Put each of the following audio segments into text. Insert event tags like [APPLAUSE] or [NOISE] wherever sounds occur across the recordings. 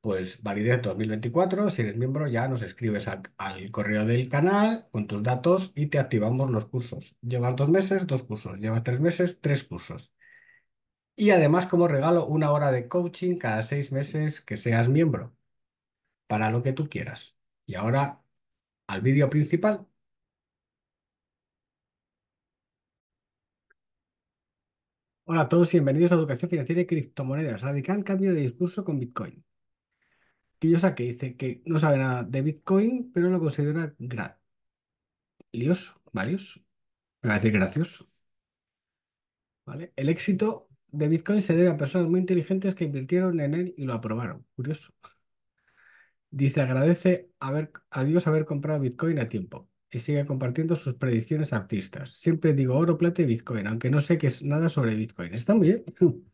pues validez 2024, si eres miembro ya nos escribes al correo del canal con tus datos y te activamos los cursos. Llevas dos meses, dos cursos. Llevas tres meses, tres cursos. Y además como regalo una hora de coaching cada seis meses que seas miembro, para lo que tú quieras. Y ahora al vídeo principal. Hola a todos y bienvenidos a Educación Financiera y Criptomonedas. Radical cambio de discurso con Bitcoin que dice que no sabe nada de Bitcoin, pero lo considera gracioso. Varios. Me va a decir gracioso. ¿Vale? El éxito de Bitcoin se debe a personas muy inteligentes que invirtieron en él y lo aprobaron. Curioso. Dice, agradece a Dios haber comprado Bitcoin a tiempo y sigue compartiendo sus predicciones artistas. Siempre digo oro, plata y Bitcoin, aunque no sé que es nada sobre Bitcoin. Está muy bien. [LAUGHS]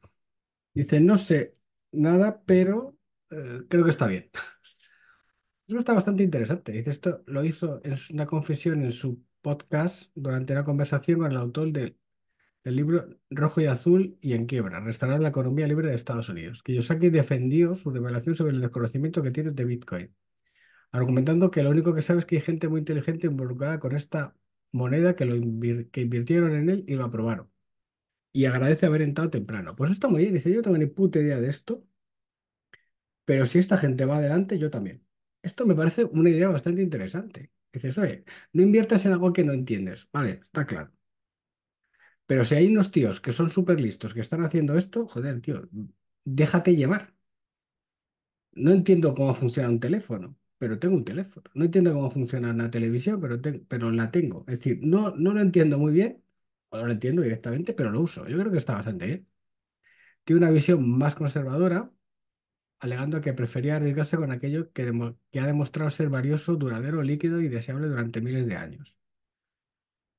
Dice, no sé nada, pero eh, creo que está bien. Eso está bastante interesante. Dice, esto lo hizo, en una confesión en su podcast durante una conversación con el autor del, libro Rojo y Azul y en quiebra, restaurar la economía libre de Estados Unidos. Kiyosaki defendió su revelación sobre el desconocimiento que tiene de Bitcoin, argumentando que lo único que sabe es que hay gente muy inteligente involucrada con esta moneda que, lo que invirtieron en él y lo aprobaron. Y agradece haber entrado temprano. Pues está muy bien. Dice, yo no tengo ni puta idea de esto. Pero si esta gente va adelante, yo también. Esto me parece una idea bastante interesante. Dices, oye, no inviertas en algo que no entiendes. Vale, está claro. Pero si hay unos tíos que son súper listos, que están haciendo esto, joder, tío, déjate llevar. No entiendo cómo funciona un teléfono, pero tengo un teléfono. No entiendo cómo funciona una televisión, pero, pero la tengo. Es decir, no, no lo entiendo muy bien, o no lo entiendo directamente, pero lo uso. Yo creo que está bastante bien. Tiene una visión más conservadora, alegando que prefería arriesgarse con aquello que, ha demostrado ser valioso, duradero, líquido y deseable durante miles de años.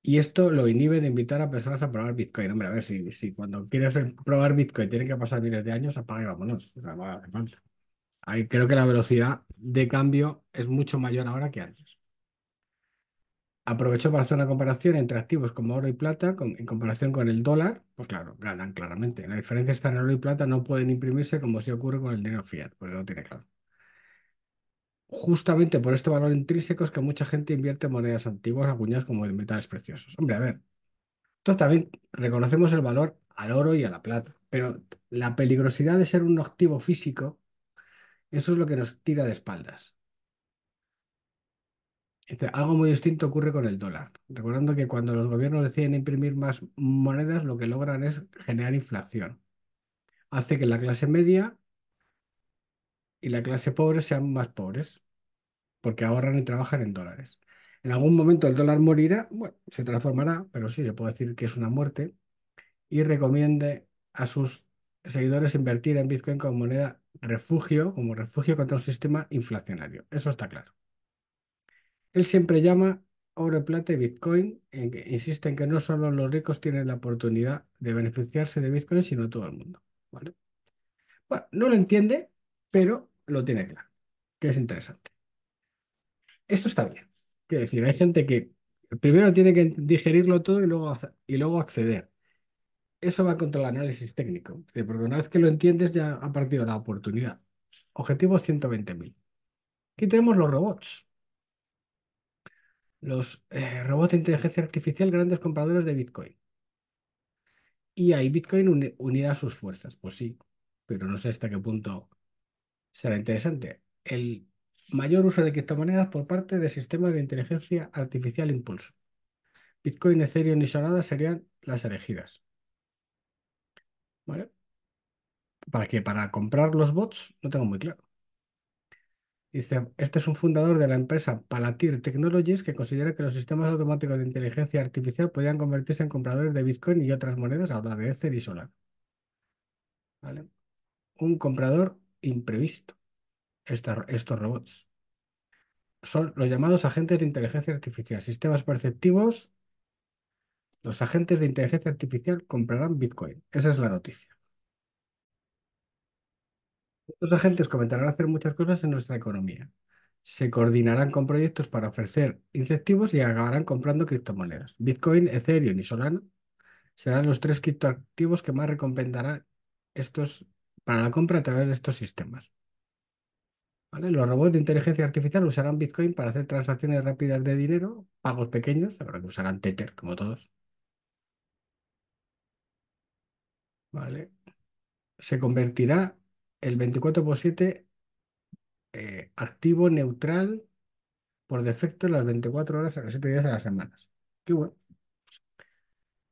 Y esto lo inhibe de invitar a personas a probar Bitcoin. Hombre, a ver, si, cuando quieres probar Bitcoin tiene que pasar miles de años, apaga y vámonos. no creo que la velocidad de cambio es mucho mayor ahora que antes aprovechó para hacer una comparación entre activos como oro y plata en comparación con el dólar, pues claro, ganan claramente. La diferencia está en oro y plata, no pueden imprimirse como si ocurre con el dinero fiat, pues lo tiene claro. Justamente por este valor intrínseco es que mucha gente invierte monedas antiguas acuñadas como en metales preciosos. Hombre, a ver, entonces también reconocemos el valor al oro y a la plata, pero la peligrosidad de ser un activo físico, eso es lo que nos tira de espaldas algo muy distinto ocurre con el dólar, recordando que cuando los gobiernos deciden imprimir más monedas, lo que logran es generar inflación. Hace que la clase media y la clase pobre sean más pobres, porque ahorran y trabajan en dólares. En algún momento el dólar morirá, bueno, se transformará, pero sí, le puedo decir que es una muerte, y recomiende a sus seguidores invertir en Bitcoin como moneda refugio, como refugio contra un sistema inflacionario. Eso está claro. Él siempre llama oro, plata y Bitcoin. que insiste en que no solo los ricos tienen la oportunidad de beneficiarse de Bitcoin, sino todo el mundo. Bueno, no lo entiende, pero lo tiene claro, que es interesante. Esto está bien. Quiero decir, hay gente que primero tiene que digerirlo todo y luego, y luego acceder. Eso va contra el análisis técnico, porque una vez que lo entiendes ya ha partido la oportunidad. Objetivo 120.000. Aquí tenemos los robots. Los eh, robots de inteligencia artificial, grandes compradores de Bitcoin. Y ahí Bitcoin unirá sus fuerzas. Pues sí, pero no sé hasta qué punto será interesante. El mayor uso de criptomonedas por parte de sistemas de inteligencia artificial impulso. Bitcoin, Ethereum y Solana serían las elegidas. ¿Vale? ¿Para qué? ¿Para comprar los bots? No tengo muy claro. Dice, este es un fundador de la empresa Palatir Technologies que considera que los sistemas automáticos de inteligencia artificial podrían convertirse en compradores de Bitcoin y otras monedas, Habla de Ether y Solar. ¿Vale? Un comprador imprevisto, estos robots. Son los llamados agentes de inteligencia artificial, sistemas perceptivos. Los agentes de inteligencia artificial comprarán Bitcoin. Esa es la noticia. Estos agentes comenzarán a hacer muchas cosas en nuestra economía. Se coordinarán con proyectos para ofrecer incentivos y acabarán comprando criptomonedas. Bitcoin, Ethereum y Solana serán los tres criptoactivos que más recompensará estos para la compra a través de estos sistemas. Los robots de inteligencia artificial usarán Bitcoin para hacer transacciones rápidas de dinero, pagos pequeños, ahora que usarán Tether, como todos. ¿Vale? Se convertirá el 24 x 7 activo neutral por defecto las 24 horas a los 7 días de las semanas. Qué bueno.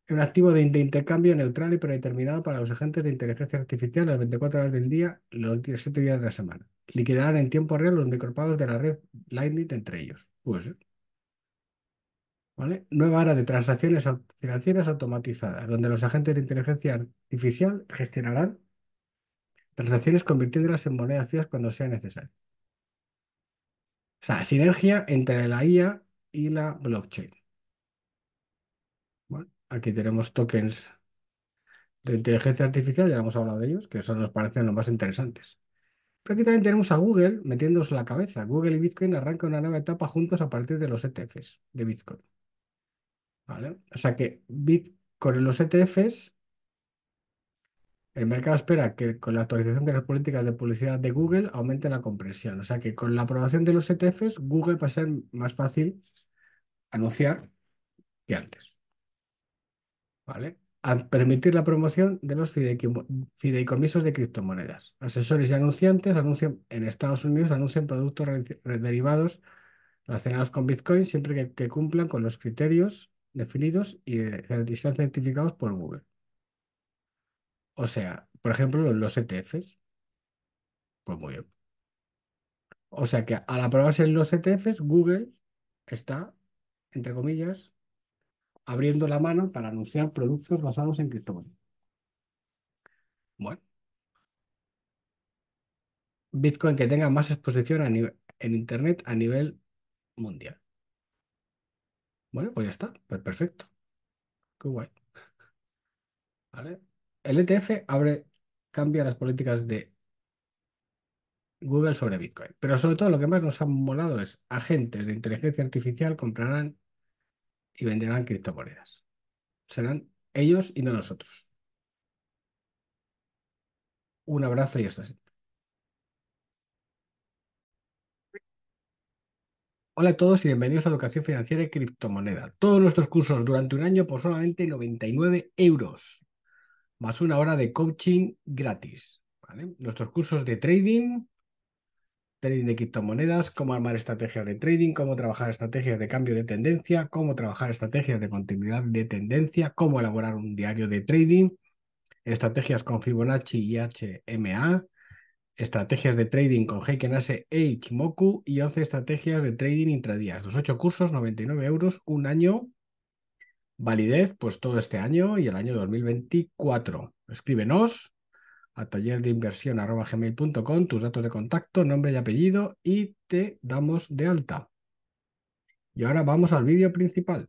Un activo de intercambio neutral y predeterminado para los agentes de inteligencia artificial las 24 horas del día, los 7 días de la semana. Liquidarán en tiempo real los micropagos de la red Lightning entre ellos. pues ¿Vale? Nueva era de transacciones financieras automatizadas, donde los agentes de inteligencia artificial gestionarán transacciones convirtiéndolas en monedas fijas cuando sea necesario. O sea, sinergia entre la IA y la blockchain. Bueno, aquí tenemos tokens de inteligencia artificial, ya hemos hablado de ellos, que que nos parecen los más interesantes. Pero aquí también tenemos a Google metiéndose la cabeza. Google y Bitcoin arrancan una nueva etapa juntos a partir de los ETFs de Bitcoin. ¿Vale? O sea que Bitcoin y los ETFs el mercado espera que con la actualización de las políticas de publicidad de Google aumente la comprensión. O sea que con la aprobación de los ETFs, Google va a ser más fácil anunciar que antes. ¿Vale? permitir la promoción de los fideicomisos de criptomonedas. Asesores y anunciantes anuncian, en Estados Unidos anuncian productos derivados relacionados con Bitcoin siempre que, cumplan con los criterios definidos y, y sean certificados por Google. O sea, por ejemplo, los ETFs, pues muy bien. O sea que al aprobarse los ETFs, Google está, entre comillas, abriendo la mano para anunciar productos basados en criptomonedas. Bueno. Bitcoin que tenga más exposición en Internet a nivel mundial. Bueno, pues ya está. Pues perfecto. Qué guay. [LAUGHS] ¿Vale? El ETF abre, cambia las políticas de Google sobre Bitcoin. Pero sobre todo lo que más nos ha molado es agentes de inteligencia artificial comprarán y venderán criptomonedas. Serán ellos y no nosotros. Un abrazo y hasta siempre. Hola a todos y bienvenidos a Educación Financiera y Criptomoneda. Todos nuestros cursos durante un año por solamente 99 euros más una hora de coaching gratis. ¿vale? Nuestros cursos de trading, trading de criptomonedas, cómo armar estrategias de trading, cómo trabajar estrategias de cambio de tendencia, cómo trabajar estrategias de continuidad de tendencia, cómo elaborar un diario de trading, estrategias con Fibonacci y HMA, estrategias de trading con Heikenase e Ichimoku y 11 estrategias de trading intradías. Los ocho cursos, 99 euros, un año validez pues todo este año y el año 2024. Escríbenos a tallerdeinversión.com tus datos de contacto, nombre y apellido y te damos de alta. Y ahora vamos al vídeo principal.